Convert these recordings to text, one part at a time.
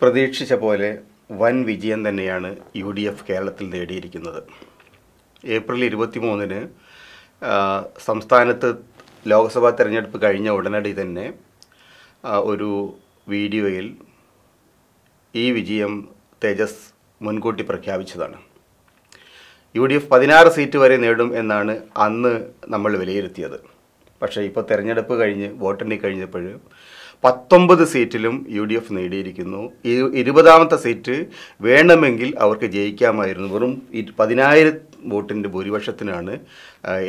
പ്രതീക്ഷിച്ച പോലെ വൻ വിജയം തന്നെയാണ് യു ഡി എഫ് കേരളത്തിൽ നേടിയിരിക്കുന്നത് ഏപ്രിൽ ഇരുപത്തി മൂന്നിന് സംസ്ഥാനത്ത് ലോക്സഭാ തെരഞ്ഞെടുപ്പ് കഴിഞ്ഞ ഉടനടി തന്നെ ഒരു വീഡിയോയിൽ ഈ വിജയം തേജസ് മുൻകൂട്ടി പ്രഖ്യാപിച്ചതാണ് യു ഡി എഫ് പതിനാറ് സീറ്റ് വരെ നേടും എന്നാണ് അന്ന് നമ്മൾ വിലയിരുത്തിയത് പക്ഷേ ഇപ്പോൾ തെരഞ്ഞെടുപ്പ് കഴിഞ്ഞ് വോട്ടെണ്ണി കഴിഞ്ഞപ്പോൾ പത്തൊമ്പത് സീറ്റിലും യു ഡി എഫ് നേടിയിരിക്കുന്നു ഇരുപതാമത്തെ സീറ്റ് വേണമെങ്കിൽ അവർക്ക് ജയിക്കാമായിരുന്നു വെറും പതിനായിരം വോട്ടിൻ്റെ ഭൂരിപക്ഷത്തിനാണ്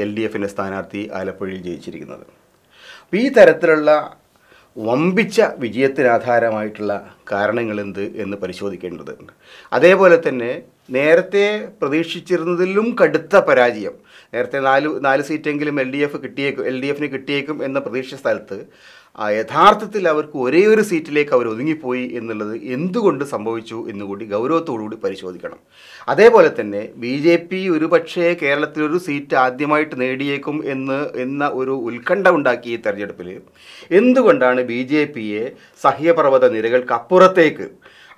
എൽ ഡി എഫിൻ്റെ സ്ഥാനാർത്ഥി ആലപ്പുഴയിൽ ജയിച്ചിരിക്കുന്നത് അപ്പോൾ ഈ തരത്തിലുള്ള വമ്പിച്ച വിജയത്തിനാധാരമായിട്ടുള്ള കാരണങ്ങൾ എന്ന് പരിശോധിക്കേണ്ടതുണ്ട് അതേപോലെ തന്നെ നേരത്തെ പ്രതീക്ഷിച്ചിരുന്നതിലും കടുത്ത പരാജയം നേരത്തെ നാല് നാല് സീറ്റെങ്കിലും എൽ ഡി എഫ് കിട്ടിയേക്കും എൽ ഡി എഫിന് കിട്ടിയേക്കും എന്ന പ്രതീക്ഷ സ്ഥലത്ത് യഥാർത്ഥത്തിൽ അവർക്ക് ഒരേ ഒരു സീറ്റിലേക്ക് അവർ ഒതുങ്ങിപ്പോയി എന്നുള്ളത് എന്തുകൊണ്ട് സംഭവിച്ചു എന്നുകൂടി ഗൗരവത്തോടുകൂടി പരിശോധിക്കണം അതേപോലെ തന്നെ ബി ജെ പി ഒരു പക്ഷേ കേരളത്തിലൊരു സീറ്റ് ആദ്യമായിട്ട് നേടിയേക്കും എന്ന് എന്ന ഒരു ഉത്കണ്ഠ ഉണ്ടാക്കിയ തെരഞ്ഞെടുപ്പിൽ എന്തുകൊണ്ടാണ് ബി ജെ പിയെ സഹ്യപർവ്വത നിരകൾക്കപ്പുറത്തേക്ക്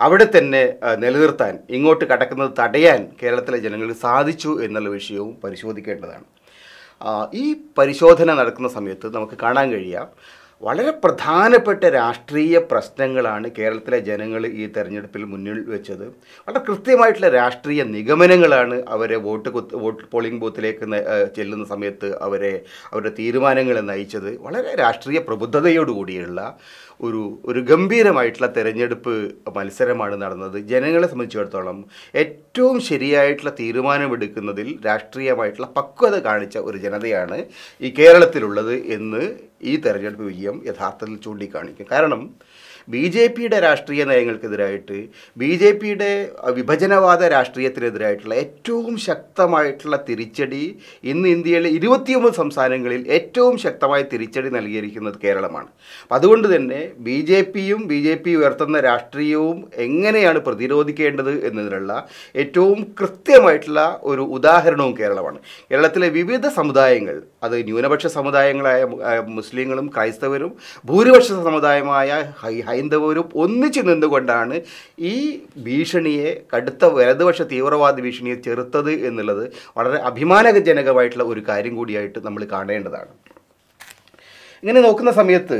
അവിടെ തന്നെ നിലനിർത്താൻ ഇങ്ങോട്ട് കടക്കുന്നത് തടയാൻ കേരളത്തിലെ ജനങ്ങൾക്ക് സാധിച്ചു എന്നുള്ള വിഷയവും പരിശോധിക്കേണ്ടതാണ് ഈ പരിശോധന നടക്കുന്ന സമയത്ത് നമുക്ക് കാണാൻ കഴിയാം വളരെ പ്രധാനപ്പെട്ട രാഷ്ട്രീയ പ്രശ്നങ്ങളാണ് കേരളത്തിലെ ജനങ്ങൾ ഈ തെരഞ്ഞെടുപ്പിൽ മുന്നിൽ വെച്ചത് വളരെ കൃത്യമായിട്ടുള്ള രാഷ്ട്രീയ നിഗമനങ്ങളാണ് അവരെ വോട്ട് കുത്ത് വോട്ട് പോളിംഗ് ബൂത്തിലേക്ക് ചെല്ലുന്ന സമയത്ത് അവരെ അവരുടെ തീരുമാനങ്ങളെ നയിച്ചത് വളരെ രാഷ്ട്രീയ പ്രബുദ്ധതയോടുകൂടിയുള്ള ഒരു ഒരു ഗംഭീരമായിട്ടുള്ള തെരഞ്ഞെടുപ്പ് മത്സരമാണ് നടന്നത് ജനങ്ങളെ സംബന്ധിച്ചിടത്തോളം ഏറ്റവും ശരിയായിട്ടുള്ള തീരുമാനമെടുക്കുന്നതിൽ രാഷ്ട്രീയമായിട്ടുള്ള പക്വത കാണിച്ച ഒരു ജനതയാണ് ഈ കേരളത്തിലുള്ളത് എന്ന് ഈ തെരഞ്ഞെടുപ്പ് വിജയം യഥാർത്ഥത്തിൽ ചൂണ്ടിക്കാണിക്കും കാരണം ബി ജെ പിയുടെ രാഷ്ട്രീയ നയങ്ങൾക്കെതിരായിട്ട് ബി ജെ പിയുടെ വിഭജനവാദ രാഷ്ട്രീയത്തിനെതിരായിട്ടുള്ള ഏറ്റവും ശക്തമായിട്ടുള്ള തിരിച്ചടി ഇന്ന് ഇന്ത്യയിലെ ഇരുപത്തിയൊമ്പത് സംസ്ഥാനങ്ങളിൽ ഏറ്റവും ശക്തമായ തിരിച്ചടി നൽകിയിരിക്കുന്നത് കേരളമാണ് അതുകൊണ്ട് തന്നെ ബി ജെ പിയും ബി ജെ പി ഉയർത്തുന്ന രാഷ്ട്രീയവും എങ്ങനെയാണ് പ്രതിരോധിക്കേണ്ടത് എന്നതിനുള്ള ഏറ്റവും കൃത്യമായിട്ടുള്ള ഒരു ഉദാഹരണവും കേരളമാണ് കേരളത്തിലെ വിവിധ സമുദായങ്ങൾ അത് ന്യൂനപക്ഷ സമുദായങ്ങളായ മുസ്ലിങ്ങളും ക്രൈസ്തവരും ഭൂരിപക്ഷ സമുദായമായ ഹൈ ഹൈന്ദവരും ഒന്നിച്ചു നിന്നുകൊണ്ടാണ് ഈ ഭീഷണിയെ കടുത്ത വലതുപക്ഷ തീവ്രവാദ ഭീഷണിയെ ചെറുത്തത് എന്നുള്ളത് വളരെ അഭിമാനജനകമായിട്ടുള്ള ഒരു കാര്യം കൂടിയായിട്ട് നമ്മൾ കാണേണ്ടതാണ് ഇങ്ങനെ നോക്കുന്ന സമയത്ത്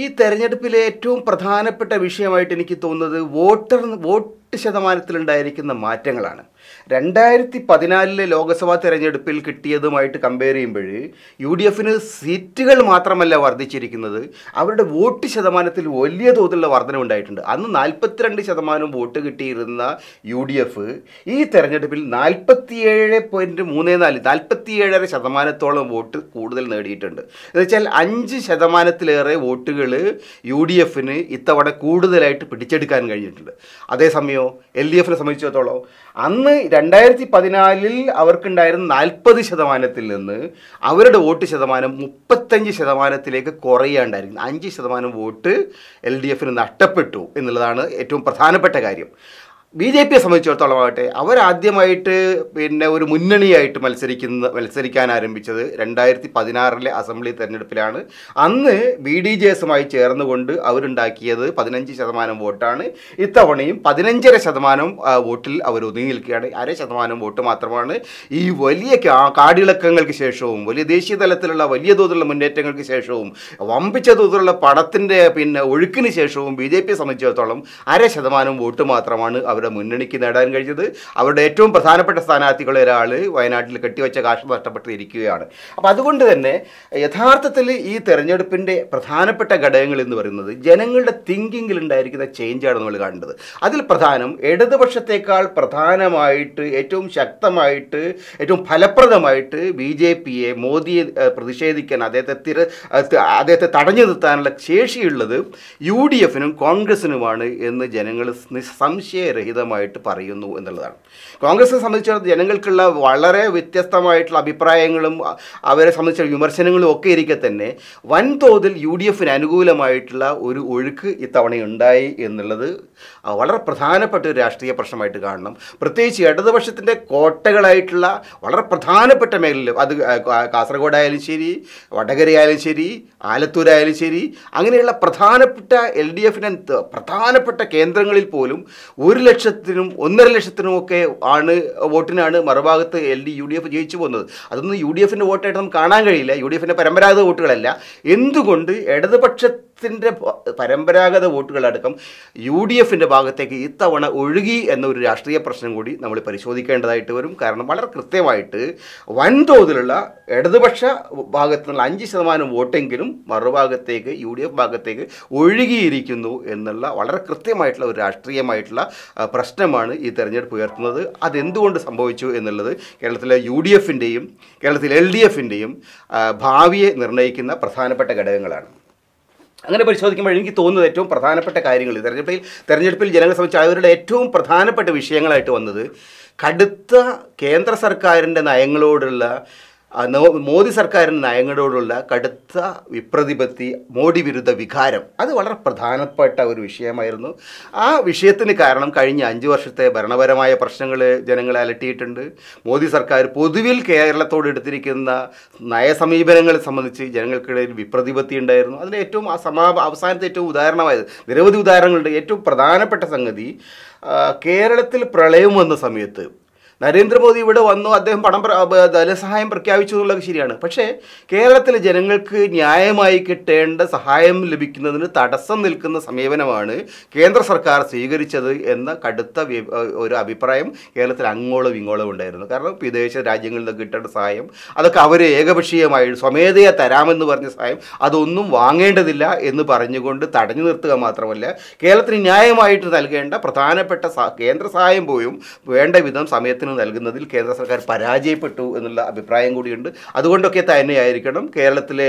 ഈ തെരഞ്ഞെടുപ്പിലെ ഏറ്റവും പ്രധാനപ്പെട്ട വിഷയമായിട്ട് എനിക്ക് തോന്നുന്നത് വോട്ടർ വോട്ട് ശതമാനത്തിലുണ്ടായിരിക്കുന്ന മാറ്റങ്ങളാണ് രണ്ടായിരത്തി പതിനാലിലെ ലോക്സഭാ തെരഞ്ഞെടുപ്പിൽ കിട്ടിയതുമായിട്ട് കമ്പയർ ചെയ്യുമ്പോൾ യു ഡി എഫിന് സീറ്റുകൾ മാത്രമല്ല വർദ്ധിച്ചിരിക്കുന്നത് അവരുടെ വോട്ട് ശതമാനത്തിൽ വലിയ തോതിലുള്ള ഉണ്ടായിട്ടുണ്ട് അന്ന് നാൽപ്പത്തിരണ്ട് ശതമാനം വോട്ട് കിട്ടിയിരുന്ന യു ഡി എഫ് ഈ തെരഞ്ഞെടുപ്പിൽ നാൽപ്പത്തിയേഴ് പോയിൻറ്റ് മൂന്ന് നാല് നാൽപ്പത്തിയേഴര ശതമാനത്തോളം വോട്ട് കൂടുതൽ നേടിയിട്ടുണ്ട് എന്നുവെച്ചാൽ അഞ്ച് ശതമാനത്തിലേറെ വോട്ടുകൾ യു ഡി എഫിന് ഇത്തവണ കൂടുതലായിട്ട് പിടിച്ചെടുക്കാൻ കഴിഞ്ഞിട്ടുണ്ട് അതേസമയം എൽ ഡി എഫിനെ സംബന്ധിച്ചിടത്തോളം അന്ന് രണ്ടായിരത്തി പതിനാലിൽ അവർക്കുണ്ടായിരുന്ന നാൽപ്പത് ശതമാനത്തിൽ നിന്ന് അവരുടെ വോട്ട് ശതമാനം മുപ്പത്തഞ്ച് ശതമാനത്തിലേക്ക് കുറയാണ്ടായിരിക്കുന്നു അഞ്ച് ശതമാനം വോട്ട് എൽ ഡി എഫിന് നഷ്ടപ്പെട്ടു എന്നുള്ളതാണ് ഏറ്റവും പ്രധാനപ്പെട്ട കാര്യം ബി ജെ പിയെ സംബന്ധിച്ചിടത്തോളമാകട്ടെ അവരാദ്യമായിട്ട് പിന്നെ ഒരു മുന്നണിയായിട്ട് മത്സരിക്കുന്ന മത്സരിക്കാൻ ആരംഭിച്ചത് രണ്ടായിരത്തി പതിനാറിലെ അസംബ്ലി തെരഞ്ഞെടുപ്പിലാണ് അന്ന് ബി ഡി ജെ എസുമായി ചേർന്നുകൊണ്ട് അവരുണ്ടാക്കിയത് പതിനഞ്ച് ശതമാനം വോട്ടാണ് ഇത്തവണയും പതിനഞ്ചര ശതമാനം വോട്ടിൽ അവർ ഒതുങ്ങി നിൽക്കുകയാണ് അര ശതമാനം വോട്ട് മാത്രമാണ് ഈ വലിയ കാടിളക്കങ്ങൾക്ക് ശേഷവും വലിയ ദേശീയ തലത്തിലുള്ള വലിയ തോതിലുള്ള മുന്നേറ്റങ്ങൾക്ക് ശേഷവും വമ്പിച്ച തോതിലുള്ള പടത്തിൻ്റെ പിന്നെ ഒഴുക്കിന് ശേഷവും ബി ജെ പിയെ സംബന്ധിച്ചിടത്തോളം അര ശതമാനം വോട്ട് മാത്രമാണ് അവർ അവരുടെ മുന്നണിക്ക് നേടാൻ കഴിഞ്ഞത് അവരുടെ ഏറ്റവും പ്രധാനപ്പെട്ട സ്ഥാനാർത്ഥികൾ ഒരാൾ വയനാട്ടിൽ കെട്ടിവെച്ച കാശ് നഷ്ടപ്പെട്ടിരിക്കുകയാണ് അപ്പോൾ അതുകൊണ്ട് തന്നെ യഥാർത്ഥത്തിൽ ഈ തെരഞ്ഞെടുപ്പിൻ്റെ പ്രധാനപ്പെട്ട ഘടകങ്ങൾ എന്ന് പറയുന്നത് ജനങ്ങളുടെ തിങ്കിങ്ങിൽ ഉണ്ടായിരിക്കുന്ന ചേഞ്ചാണ് നമ്മൾ കാണേണ്ടത് അതിൽ പ്രധാനം ഇടതുപക്ഷത്തേക്കാൾ പ്രധാനമായിട്ട് ഏറ്റവും ശക്തമായിട്ട് ഏറ്റവും ഫലപ്രദമായിട്ട് ബി ജെ പിയെ മോദിയെ പ്രതിഷേധിക്കാൻ അദ്ദേഹത്തെ തിര അദ്ദേഹത്തെ തടഞ്ഞു നിർത്താനുള്ള ശേഷിയുള്ളത് യു ഡി എഫിനും കോൺഗ്രസിനുമാണ് എന്ന് ജനങ്ങൾ സംശയരഹിതം സഹിതമായിട്ട് പറയുന്നു എന്നുള്ളതാണ് കോൺഗ്രസ് സംബന്ധിച്ചിടത്തോളം ജനങ്ങൾക്കുള്ള വളരെ വ്യത്യസ്തമായിട്ടുള്ള അഭിപ്രായങ്ങളും അവരെ സംബന്ധിച്ച വിമർശനങ്ങളും ഒക്കെ ഇരിക്കെ തന്നെ വൻതോതിൽ യു ഡി എഫിന് അനുകൂലമായിട്ടുള്ള ഒരു ഒഴുക്ക് ഇത്തവണ ഉണ്ടായി എന്നുള്ളത് വളരെ പ്രധാനപ്പെട്ട ഒരു രാഷ്ട്രീയ പ്രശ്നമായിട്ട് കാണണം പ്രത്യേകിച്ച് ഇടതുപക്ഷത്തിൻ്റെ കോട്ടകളായിട്ടുള്ള വളരെ പ്രധാനപ്പെട്ട മേഖലയിൽ അത് കാസർഗോഡായാലും ശരി വടകരയായാലും ശരി ആലത്തൂരായാലും ശരി അങ്ങനെയുള്ള പ്രധാനപ്പെട്ട എൽ ഡി എഫിന് പ്രധാനപ്പെട്ട കേന്ദ്രങ്ങളിൽ പോലും ഒരു ലക്ഷം ലക്ഷത്തിനും ഒന്നര ഒക്കെ ആണ് വോട്ടിനാണ് മറുഭാഗത്ത് L D U D F ജയിച്ചു പോകുന്നത് അതൊന്നും യു ഡി എഫിൻ്റെ വോട്ടായിട്ട് നമുക്ക് കാണാൻ കഴിയില്ല യു ഡി എഫിൻ്റെ പരമ്പരാഗത വോട്ടുകളല്ല എന്തുകൊണ്ട് ഇടതുപക്ഷ കോൺഗ്രസിൻ്റെ പരമ്പരാഗത വോട്ടുകളടക്കം യു ഡി എഫിൻ്റെ ഭാഗത്തേക്ക് ഇത്തവണ ഒഴുകി എന്നൊരു രാഷ്ട്രീയ പ്രശ്നം കൂടി നമ്മൾ പരിശോധിക്കേണ്ടതായിട്ട് വരും കാരണം വളരെ കൃത്യമായിട്ട് വൻതോതിലുള്ള ഇടതുപക്ഷ ഭാഗത്തു നിന്നുള്ള അഞ്ച് ശതമാനം വോട്ടെങ്കിലും മറുഭാഗത്തേക്ക് യു ഡി എഫ് ഭാഗത്തേക്ക് ഒഴുകിയിരിക്കുന്നു എന്നുള്ള വളരെ കൃത്യമായിട്ടുള്ള ഒരു രാഷ്ട്രീയമായിട്ടുള്ള പ്രശ്നമാണ് ഈ തെരഞ്ഞെടുപ്പ് ഉയർത്തുന്നത് അതെന്തുകൊണ്ട് സംഭവിച്ചു എന്നുള്ളത് കേരളത്തിലെ യു ഡി എഫിൻ്റെയും കേരളത്തിലെ എൽ ഡി എഫിൻ്റെയും ഭാവിയെ നിർണ്ണയിക്കുന്ന പ്രധാനപ്പെട്ട ഘടകങ്ങളാണ് അങ്ങനെ പരിശോധിക്കുമ്പോൾ എനിക്ക് തോന്നുന്നത് ഏറ്റവും പ്രധാനപ്പെട്ട കാര്യങ്ങൾ തെരഞ്ഞെടുപ്പിൽ തെരഞ്ഞെടുപ്പിൽ ജനങ്ങളെ സംബന്ധിച്ച് അവരുടെ ഏറ്റവും പ്രധാനപ്പെട്ട വിഷയങ്ങളായിട്ട് വന്നത് കടുത്ത കേന്ദ്ര സർക്കാരിൻ്റെ നയങ്ങളോടുള്ള മോദി സർക്കാരിൻ്റെ നയങ്ങളോടുള്ള കടുത്ത വിപ്രതിപത്തി മോഡി വിരുദ്ധ വികാരം അത് വളരെ പ്രധാനപ്പെട്ട ഒരു വിഷയമായിരുന്നു ആ വിഷയത്തിന് കാരണം കഴിഞ്ഞ അഞ്ച് വർഷത്തെ ഭരണപരമായ പ്രശ്നങ്ങൾ ജനങ്ങളെ അലട്ടിയിട്ടുണ്ട് മോദി സർക്കാർ പൊതുവിൽ കേരളത്തോട് എടുത്തിരിക്കുന്ന നയസമീപനങ്ങളെ സംബന്ധിച്ച് ജനങ്ങൾക്കിടയിൽ വിപ്രതിപത്തി ഉണ്ടായിരുന്നു അതിന് ഏറ്റവും സമാപ അവസാനത്തെ ഏറ്റവും ഉദാഹരണമായത് നിരവധി ഉദാഹരണങ്ങളുണ്ട് ഏറ്റവും പ്രധാനപ്പെട്ട സംഗതി കേരളത്തിൽ പ്രളയം വന്ന സമയത്ത് നരേന്ദ്രമോദി ഇവിടെ വന്നു അദ്ദേഹം പണം ധനസഹായം പ്രഖ്യാപിച്ചു എന്നുള്ളത് ശരിയാണ് പക്ഷേ കേരളത്തിലെ ജനങ്ങൾക്ക് ന്യായമായി കിട്ടേണ്ട സഹായം ലഭിക്കുന്നതിന് തടസ്സം നിൽക്കുന്ന സമീപനമാണ് കേന്ദ്ര സർക്കാർ സ്വീകരിച്ചത് എന്ന കടുത്ത ഒരു അഭിപ്രായം കേരളത്തിൽ അങ്ങോളം ഇങ്ങോളം ഉണ്ടായിരുന്നു കാരണം വിദേശ രാജ്യങ്ങളിൽ നിന്ന് കിട്ടേണ്ട സഹായം അതൊക്കെ അവർ ഏകപക്ഷീയമായി സ്വമേധയെ തരാമെന്ന് പറഞ്ഞ സഹായം അതൊന്നും വാങ്ങേണ്ടതില്ല എന്ന് പറഞ്ഞുകൊണ്ട് തടഞ്ഞു നിർത്തുക മാത്രമല്ല കേരളത്തിന് ന്യായമായിട്ട് നൽകേണ്ട പ്രധാനപ്പെട്ട കേന്ദ്ര സഹായം പോലും വേണ്ട വിധം സമയത്തിന് പരിശീലനം നൽകുന്നതിൽ കേന്ദ്ര സർക്കാർ പരാജയപ്പെട്ടു എന്നുള്ള അഭിപ്രായം കൂടിയുണ്ട് അതുകൊണ്ടൊക്കെ തന്നെയായിരിക്കണം കേരളത്തിലെ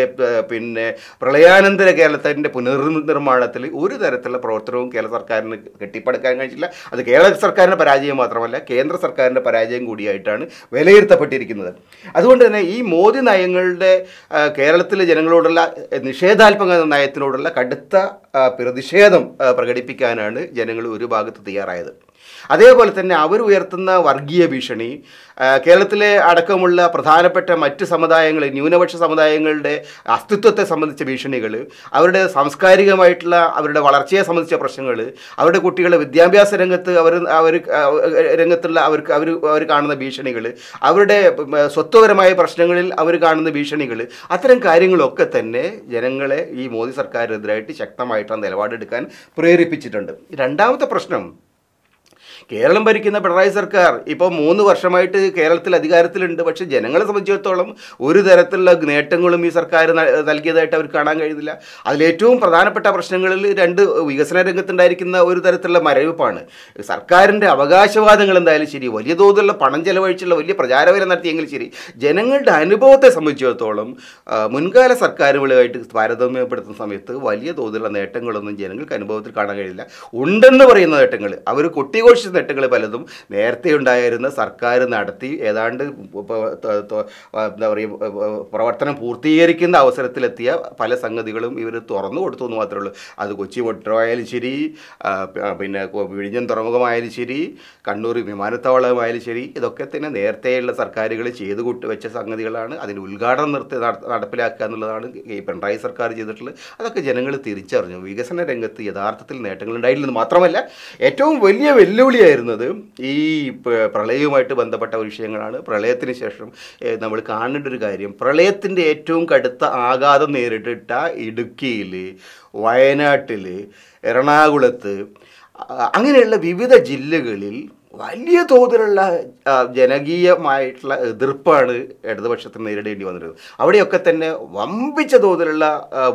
പിന്നെ പ്രളയാനന്തര കേരളത്തിൻ്റെ പുനർനിർമ്മാണത്തിൽ ഒരു തരത്തിലുള്ള പ്രവർത്തനവും കേരള സർക്കാരിന് കെട്ടിപ്പടുക്കാൻ കഴിഞ്ഞില്ല അത് കേരള സർക്കാരിൻ്റെ പരാജയം മാത്രമല്ല കേന്ദ്ര സർക്കാരിൻ്റെ പരാജയം കൂടിയായിട്ടാണ് വിലയിരുത്തപ്പെട്ടിരിക്കുന്നത് അതുകൊണ്ട് തന്നെ ഈ മോദി നയങ്ങളുടെ കേരളത്തിലെ ജനങ്ങളോടുള്ള നിഷേധാത്മക നയത്തിനോടുള്ള കടുത്ത പ്രതിഷേധം പ്രകടിപ്പിക്കാനാണ് ജനങ്ങൾ ഒരു ഭാഗത്ത് തയ്യാറായത് അതേപോലെ തന്നെ അവർ ഉയർത്തുന്ന വർഗീയ ഭീഷണി കേരളത്തിലെ അടക്കമുള്ള പ്രധാനപ്പെട്ട മറ്റ് സമുദായങ്ങൾ ന്യൂനപക്ഷ സമുദായങ്ങളുടെ അസ്തിത്വത്തെ സംബന്ധിച്ച ഭീഷണികൾ അവരുടെ സാംസ്കാരികമായിട്ടുള്ള അവരുടെ വളർച്ചയെ സംബന്ധിച്ച പ്രശ്നങ്ങൾ അവരുടെ കുട്ടികളെ വിദ്യാഭ്യാസ രംഗത്ത് അവർ അവർ രംഗത്തുള്ള അവർക്ക് അവർ അവർ കാണുന്ന ഭീഷണികൾ അവരുടെ സ്വത്വപരമായ പ്രശ്നങ്ങളിൽ അവർ കാണുന്ന ഭീഷണികൾ അത്തരം കാര്യങ്ങളൊക്കെ തന്നെ ജനങ്ങളെ ഈ മോദി സർക്കാരിനെതിരായിട്ട് ശക്തമായിട്ട് നിലപാടെടുക്കാൻ പ്രേരിപ്പിച്ചിട്ടുണ്ട് രണ്ടാമത്തെ പ്രശ്നം കേരളം ഭരിക്കുന്ന പിണറായി സർക്കാർ ഇപ്പോൾ മൂന്ന് വർഷമായിട്ട് കേരളത്തിൽ അധികാരത്തിലുണ്ട് പക്ഷേ ജനങ്ങളെ സംബന്ധിച്ചിടത്തോളം ഒരു തരത്തിലുള്ള നേട്ടങ്ങളും ഈ സർക്കാർ നൽകിയതായിട്ട് അവർ കാണാൻ കഴിയുന്നില്ല അതിലേറ്റവും പ്രധാനപ്പെട്ട പ്രശ്നങ്ങളിൽ രണ്ട് വികസന രംഗത്തുണ്ടായിരിക്കുന്ന ഒരു തരത്തിലുള്ള മരവിപ്പാണ് സർക്കാരിൻ്റെ അവകാശവാദങ്ങൾ എന്തായാലും ശരി വലിയ തോതിലുള്ള പണം ചെലവഴിച്ചുള്ള വലിയ പ്രചാരവേല നടത്തിയെങ്കിലും ശരി ജനങ്ങളുടെ അനുഭവത്തെ സംബന്ധിച്ചിടത്തോളം മുൻകാല സർക്കാരുകളുമായിട്ട് താരതമ്യപ്പെടുത്തുന്ന സമയത്ത് വലിയ തോതിലുള്ള നേട്ടങ്ങളൊന്നും ജനങ്ങൾക്ക് അനുഭവത്തിൽ കാണാൻ കഴിയില്ല ഉണ്ടെന്ന് പറയുന്ന നേട്ടങ്ങൾ അവർ കൊട്ടിഘോഷ തെറ്റുകൾ പലതും നേരത്തെ ഉണ്ടായിരുന്ന സർക്കാർ നടത്തി ഏതാണ്ട് എന്താ പറയുക പ്രവർത്തനം പൂർത്തീകരിക്കുന്ന അവസരത്തിലെത്തിയ പല സംഗതികളും ഇവർ തുറന്നു കൊടുത്തു എന്ന് മാത്രമേ ഉള്ളൂ അത് കൊച്ചി മെട്രോ ശരി പിന്നെ വിഴിഞ്ഞൻ തുറമുഖമായാലും ശരി കണ്ണൂർ വിമാനത്താവളമായാലും ശരി ഇതൊക്കെ തന്നെ നേരത്തെയുള്ള സർക്കാരുകൾ ചെയ്തു കൂട്ടി വെച്ച സംഗതികളാണ് അതിൻ്റെ ഉദ്ഘാടനം നിർത്തി നടപ്പിലാക്കുക എന്നുള്ളതാണ് ഈ പിണറായി സർക്കാർ ചെയ്തിട്ടുള്ളത് അതൊക്കെ ജനങ്ങൾ തിരിച്ചറിഞ്ഞു വികസന രംഗത്ത് യഥാർത്ഥത്തിൽ നേട്ടങ്ങൾ ഉണ്ടായില്ലെന്ന് മാത്രമല്ല ഏറ്റവും വലിയ വെല്ലുവിളി ചേരുന്നത് ഈ പ്രളയവുമായിട്ട് ബന്ധപ്പെട്ട വിഷയങ്ങളാണ് പ്രളയത്തിന് ശേഷം നമ്മൾ കാണേണ്ട ഒരു കാര്യം പ്രളയത്തിൻ്റെ ഏറ്റവും കടുത്ത ആഘാതം നേരിട്ടിട്ട ഇടുക്കിയിൽ വയനാട്ടിൽ എറണാകുളത്ത് അങ്ങനെയുള്ള വിവിധ ജില്ലകളിൽ വലിയ തോതിലുള്ള ജനകീയമായിട്ടുള്ള എതിർപ്പാണ് ഇടതുപക്ഷത്തിന് നേരിടേണ്ടി വന്നിരുന്നത് അവിടെയൊക്കെ തന്നെ വമ്പിച്ച തോതിലുള്ള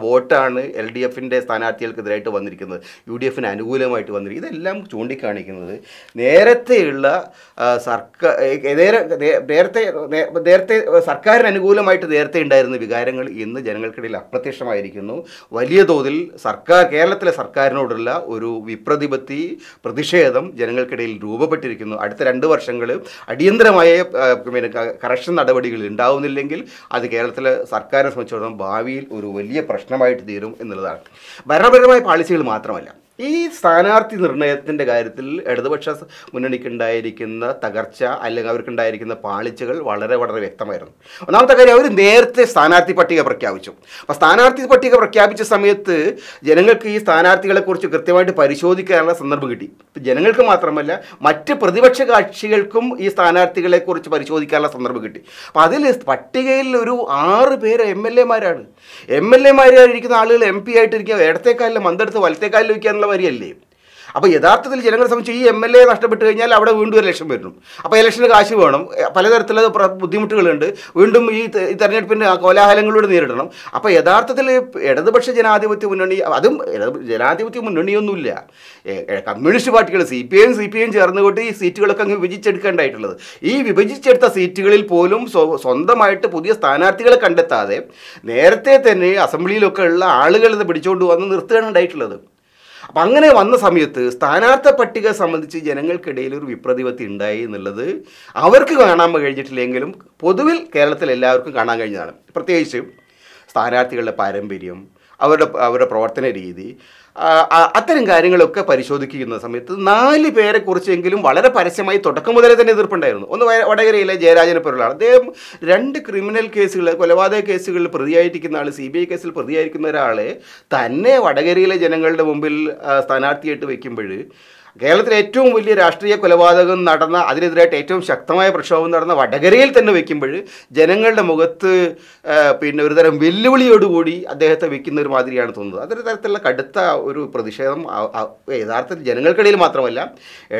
വോട്ടാണ് എൽ ഡി എഫിൻ്റെ സ്ഥാനാർത്ഥികൾക്കെതിരായിട്ട് വന്നിരിക്കുന്നത് യു ഡി എഫിന് അനുകൂലമായിട്ട് വന്നിരിക്കുന്നത് ഇതെല്ലാം ചൂണ്ടിക്കാണിക്കുന്നത് നേരത്തെയുള്ള സർക്കാർ നേരത്തെ നേരത്തെ സർക്കാരിന് അനുകൂലമായിട്ട് നേരത്തെ ഉണ്ടായിരുന്ന വികാരങ്ങൾ ഇന്ന് ജനങ്ങൾക്കിടയിൽ അപ്രത്യക്ഷമായിരിക്കുന്നു വലിയ തോതിൽ സർക്കാർ കേരളത്തിലെ സർക്കാരിനോടുള്ള ഒരു വിപ്രതിപത്തി പ്രതിഷേധം ജനങ്ങൾക്കിടയിൽ രൂപപ്പെട്ടി ബന്ധപ്പെട്ടിരിക്കുന്നു അടുത്ത രണ്ട് വർഷങ്ങൾ അടിയന്തരമായ പിന്നെ കറക്ഷൻ നടപടികൾ ഉണ്ടാവുന്നില്ലെങ്കിൽ അത് കേരളത്തിലെ സർക്കാരിനെ സംബന്ധിച്ചിടത്തോളം ഭാവിയിൽ ഒരു വലിയ പ്രശ്നമായിട്ട് തീരും എന്നുള്ളതാണ് ഭരണപരമായ പാളിസികൾ മാത്രമല്ല ഈ സ്ഥാനാർത്ഥി നിർണയത്തിൻ്റെ കാര്യത്തിൽ ഇടതുപക്ഷ മുന്നണിക്കുണ്ടായിരിക്കുന്ന തകർച്ച അല്ലെങ്കിൽ അവർക്കുണ്ടായിരിക്കുന്ന പാളിച്ചകൾ വളരെ വളരെ വ്യക്തമായിരുന്നു ഒന്നാമത്തെ കാര്യം അവർ നേരത്തെ സ്ഥാനാർത്ഥി പട്ടിക പ്രഖ്യാപിച്ചു അപ്പോൾ സ്ഥാനാർത്ഥി പട്ടിക പ്രഖ്യാപിച്ച സമയത്ത് ജനങ്ങൾക്ക് ഈ സ്ഥാനാർത്ഥികളെക്കുറിച്ച് കൃത്യമായിട്ട് പരിശോധിക്കാനുള്ള സന്ദർഭം കിട്ടി ജനങ്ങൾക്ക് മാത്രമല്ല മറ്റ് പ്രതിപക്ഷ കക്ഷികൾക്കും ഈ സ്ഥാനാർത്ഥികളെക്കുറിച്ച് പരിശോധിക്കാനുള്ള സന്ദർഭം കിട്ടി അപ്പോൾ അതിൽ പട്ടികയിൽ ഒരു ആറ് പേര് എം എൽ എമാരാണ് എം എൽ എമാരായിരിക്കുന്ന ആളുകൾ എം പി ആയിട്ടിരിക്കുക ഇടത്തേക്കാലിലും അന്തരത്ത് വലത്തേക്കാലിലും വയ്ക്കാനുള്ള ഉള്ള വരിയല്ലേ അപ്പോൾ യഥാർത്ഥത്തിൽ ജനങ്ങളെ സംബന്ധിച്ച് ഈ എം എൽ എ നഷ്ടപ്പെട്ട് കഴിഞ്ഞാൽ അവിടെ വീണ്ടും ഒരു ഇലക്ഷൻ വരുന്നു അപ്പോൾ ഇലക്ഷന് കാശ് വേണം പലതരത്തിലുള്ള ബുദ്ധിമുട്ടുകളുണ്ട് വീണ്ടും ഈ തെരഞ്ഞെടുപ്പിൻ്റെ കോലാഹലങ്ങളിലൂടെ നേരിടണം അപ്പോൾ യഥാർത്ഥത്തിൽ ഇടതുപക്ഷ ജനാധിപത്യ മുന്നണി അതും ജനാധിപത്യ മുന്നണിയൊന്നുമില്ല കമ്മ്യൂണിസ്റ്റ് പാർട്ടികൾ സി പി ഐയും സി പി ഐയും ചേർന്നുകൊണ്ട് ഈ സീറ്റുകളൊക്കെ അങ്ങ് വിഭജിച്ചെടുക്കേണ്ടായിട്ടുള്ളത് ഈ വിഭജിച്ചെടുത്ത സീറ്റുകളിൽ പോലും സ്വന്തമായിട്ട് പുതിയ സ്ഥാനാർത്ഥികളെ കണ്ടെത്താതെ നേരത്തെ തന്നെ അസംബ്ലിയിലൊക്കെ ഉള്ള ആളുകളെ പിടിച്ചുകൊണ്ട് വന്ന് നിർത്തുകയാണ് ഉണ്ടായിട്ടുള്ളത് അപ്പം അങ്ങനെ വന്ന സമയത്ത് സ്ഥാനാർത്ഥ പട്ടിക സംബന്ധിച്ച് ജനങ്ങൾക്കിടയിൽ ഒരു വിപ്രതിപത്തി ഉണ്ടായി എന്നുള്ളത് അവർക്ക് കാണാൻ കഴിഞ്ഞിട്ടില്ലെങ്കിലും പൊതുവിൽ കേരളത്തിൽ എല്ലാവർക്കും കാണാൻ കഴിഞ്ഞതാണ് പ്രത്യേകിച്ച് സ്ഥാനാർത്ഥികളുടെ പാരമ്പര്യം അവരുടെ അവരുടെ പ്രവർത്തന രീതി അത്തരം കാര്യങ്ങളൊക്കെ പരിശോധിക്കുന്ന സമയത്ത് നാല് പേരെ കുറിച്ചെങ്കിലും വളരെ പരസ്യമായി തുടക്കം മുതലേ തന്നെ എതിർപ്പുണ്ടായിരുന്നു ഒന്ന് വടകരയിലെ ജയരാജനെ പോലുള്ള അദ്ദേഹം രണ്ട് ക്രിമിനൽ കേസുകൾ കൊലപാതക കേസുകളിൽ പ്രതിയായിരിക്കുന്ന ആൾ സി ബി ഐ കേസിൽ പ്രതിയായിരിക്കുന്ന ഒരാളെ തന്നെ വടകരയിലെ ജനങ്ങളുടെ മുമ്പിൽ സ്ഥാനാർത്ഥിയായിട്ട് വയ്ക്കുമ്പോൾ കേരളത്തിൽ ഏറ്റവും വലിയ രാഷ്ട്രീയ കൊലപാതകം നടന്ന അതിനെതിരായിട്ട് ഏറ്റവും ശക്തമായ പ്രക്ഷോഭം നടന്ന വടകരയിൽ തന്നെ വെക്കുമ്പോൾ ജനങ്ങളുടെ മുഖത്ത് പിന്നെ ഒരുതരം വെല്ലുവിളിയോടുകൂടി അദ്ദേഹത്തെ വെക്കുന്ന ഒരു മാതിരിയാണ് തോന്നുന്നത് അതൊരു തരത്തിലുള്ള കടുത്ത ഒരു പ്രതിഷേധം യഥാർത്ഥത്തിൽ ജനങ്ങൾക്കിടയിൽ മാത്രമല്ല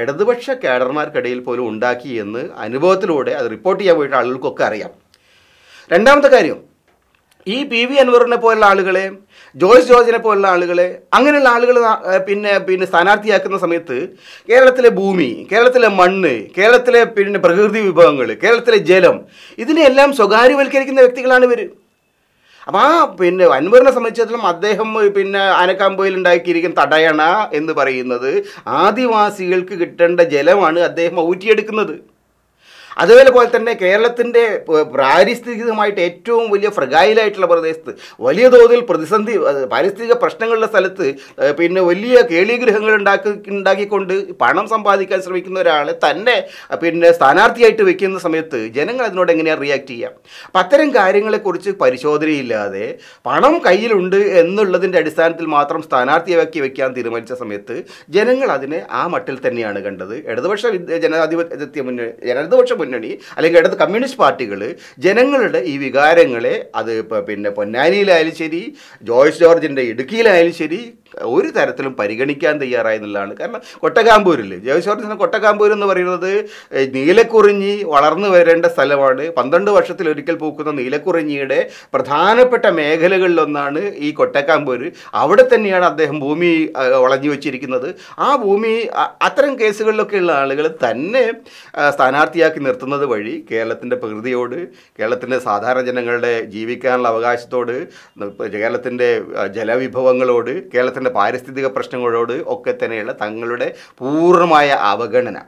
ഇടതുപക്ഷ കേഡർമാർക്കിടയിൽ പോലും ഉണ്ടാക്കി എന്ന് അനുഭവത്തിലൂടെ അത് റിപ്പോർട്ട് ചെയ്യാൻ പോയിട്ട് ആളുകൾക്കൊക്കെ അറിയാം രണ്ടാമത്തെ കാര്യം ഈ പി വി അൻവറിനെ പോലുള്ള ആളുകളെ ജോയ്സ് ജോർജിനെ പോലുള്ള ആളുകളെ അങ്ങനെയുള്ള ആളുകൾ പിന്നെ പിന്നെ സ്ഥാനാർത്ഥിയാക്കുന്ന സമയത്ത് കേരളത്തിലെ ഭൂമി കേരളത്തിലെ മണ്ണ് കേരളത്തിലെ പിന്നെ പ്രകൃതി വിഭവങ്ങൾ കേരളത്തിലെ ജലം ഇതിനെയെല്ലാം സ്വകാര്യവൽക്കരിക്കുന്ന വ്യക്തികളാണ് ഇവർ അപ്പം ആ പിന്നെ അൻവറിനെ സംബന്ധിച്ചിടത്തോളം അദ്ദേഹം പിന്നെ ആനക്കാമ്പോയിൽ ഉണ്ടാക്കിയിരിക്കുന്ന തടയണ എന്ന് പറയുന്നത് ആദിവാസികൾക്ക് കിട്ടേണ്ട ജലമാണ് അദ്ദേഹം ഊറ്റിയെടുക്കുന്നത് അതേപോലെ തന്നെ കേരളത്തിൻ്റെ പാരിസ്ഥിതികമായിട്ട് ഏറ്റവും വലിയ ഫ്രഗായിലായിട്ടുള്ള പ്രദേശത്ത് വലിയ തോതിൽ പ്രതിസന്ധി പാരിസ്ഥിതിക പ്രശ്നങ്ങളുടെ സ്ഥലത്ത് പിന്നെ വലിയ കേളിഗ്രഹങ്ങൾ ഉണ്ടാക്കി ഉണ്ടാക്കിക്കൊണ്ട് പണം സമ്പാദിക്കാൻ ശ്രമിക്കുന്ന ഒരാളെ തന്നെ പിന്നെ സ്ഥാനാർത്ഥിയായിട്ട് വെക്കുന്ന സമയത്ത് ജനങ്ങൾ അതിനോട് എങ്ങനെയാണ് റിയാക്ട് ചെയ്യുക അപ്പം അത്തരം കാര്യങ്ങളെക്കുറിച്ച് പരിശോധനയില്ലാതെ പണം കയ്യിലുണ്ട് എന്നുള്ളതിൻ്റെ അടിസ്ഥാനത്തിൽ മാത്രം സ്ഥാനാർത്ഥിയാക്കി വെക്കാൻ തീരുമാനിച്ച സമയത്ത് ജനങ്ങൾ അതിനെ ആ മട്ടിൽ തന്നെയാണ് കണ്ടത് ഇടതുപക്ഷ ജനാധിപത്യ മുന്നേ ജനാധിപക്ഷ മുന്നണി അല്ലെങ്കിൽ ഇടത് കമ്മ്യൂണിസ്റ്റ് പാർട്ടികൾ ജനങ്ങളുടെ ഈ വികാരങ്ങളെ അത് പിന്നെ പൊന്നാനിയിലായാലും ശരി ജോയ്സ് ജോർജിൻ്റെ ഇടുക്കിയിലായാലും ശരി ഒരു തരത്തിലും പരിഗണിക്കാൻ തയ്യാറായി എന്നുള്ളതാണ് കാരണം കൊട്ടകാമ്പൂരിൽ ജോയ്സ് ജോർജിൻ്റെ കൊട്ടകാമ്പൂർ എന്ന് പറയുന്നത് നീലക്കുറിഞ്ഞി വളർന്നു വരേണ്ട സ്ഥലമാണ് പന്ത്രണ്ട് വർഷത്തിൽ ഒരിക്കൽ പൂക്കുന്ന നീലക്കുറിഞ്ഞിയുടെ പ്രധാനപ്പെട്ട മേഖലകളിലൊന്നാണ് ഈ കൊട്ടക്കാമ്പൂര് അവിടെ തന്നെയാണ് അദ്ദേഹം ഭൂമി വളഞ്ഞു വെച്ചിരിക്കുന്നത് ആ ഭൂമി അത്തരം കേസുകളിലൊക്കെയുള്ള ഉള്ള ആളുകൾ തന്നെ സ്ഥാനാർത്ഥിയാക്കി ഉയർത്തുന്നത് വഴി കേരളത്തിൻ്റെ പ്രകൃതിയോട് കേരളത്തിൻ്റെ സാധാരണ ജനങ്ങളുടെ ജീവിക്കാനുള്ള അവകാശത്തോട് കേരളത്തിൻ്റെ ജലവിഭവങ്ങളോട് കേരളത്തിൻ്റെ പാരിസ്ഥിതിക പ്രശ്നങ്ങളോട് ഒക്കെ തന്നെയുള്ള തങ്ങളുടെ പൂർണ്ണമായ അവഗണന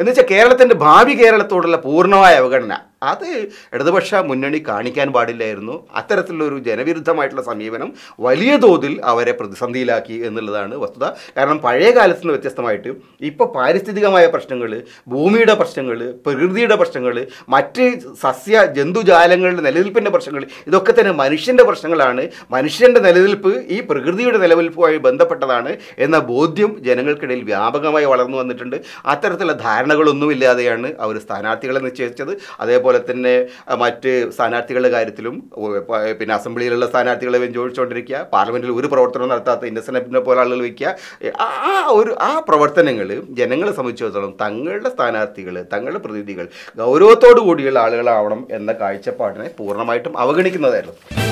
എന്നുവെച്ചാൽ കേരളത്തിൻ്റെ ഭാവി കേരളത്തോടുള്ള പൂർണ്ണമായ അവഗണന അത് ഇടതുപക്ഷ മുന്നണി കാണിക്കാൻ പാടില്ലായിരുന്നു അത്തരത്തിലുള്ളൊരു ജനവിരുദ്ധമായിട്ടുള്ള സമീപനം വലിയ തോതിൽ അവരെ പ്രതിസന്ധിയിലാക്കി എന്നുള്ളതാണ് വസ്തുത കാരണം പഴയ കാലത്ത് നിന്ന് വ്യത്യസ്തമായിട്ട് ഇപ്പോൾ പാരിസ്ഥിതികമായ പ്രശ്നങ്ങൾ ഭൂമിയുടെ പ്രശ്നങ്ങൾ പ്രകൃതിയുടെ പ്രശ്നങ്ങൾ മറ്റ് സസ്യ ജന്തുജാലങ്ങളുടെ നിലനിൽപ്പിൻ്റെ പ്രശ്നങ്ങൾ ഇതൊക്കെ തന്നെ മനുഷ്യൻ്റെ പ്രശ്നങ്ങളാണ് മനുഷ്യൻ്റെ നിലനിൽപ്പ് ഈ പ്രകൃതിയുടെ നിലനിൽപ്പുമായി ബന്ധപ്പെട്ടതാണ് എന്ന ബോധ്യം ജനങ്ങൾക്കിടയിൽ വ്യാപകമായി വളർന്നു വന്നിട്ടുണ്ട് അത്തരത്തിലുള്ള ധാരണകളൊന്നുമില്ലാതെയാണ് അവർ സ്ഥാനാർത്ഥികളെ നിശ്ചയിച്ചത് അതേപോലെ അതുപോലെ തന്നെ മറ്റ് സ്ഥാനാർത്ഥികളുടെ കാര്യത്തിലും പിന്നെ അസംബ്ലിയിലുള്ള സ്ഥാനാർത്ഥികളെ വെഞ്ചോടിച്ചുകൊണ്ടിരിക്കുക പാർലമെൻറ്റിൽ ഒരു പ്രവർത്തനവും നടത്താത്ത ഇന്നസെനപ്പിനെ പോലെ ആളുകൾ വയ്ക്കുക ആ ഒരു ആ പ്രവർത്തനങ്ങൾ ജനങ്ങളെ സംബന്ധിച്ചിടത്തോളം തങ്ങളുടെ സ്ഥാനാർത്ഥികൾ തങ്ങളുടെ പ്രതിനിധികൾ ഗൗരവത്തോടു കൂടിയുള്ള ആളുകളാവണം എന്ന കാഴ്ചപ്പാടിനെ പൂർണ്ണമായിട്ടും അവഗണിക്കുന്നതായിരുന്നു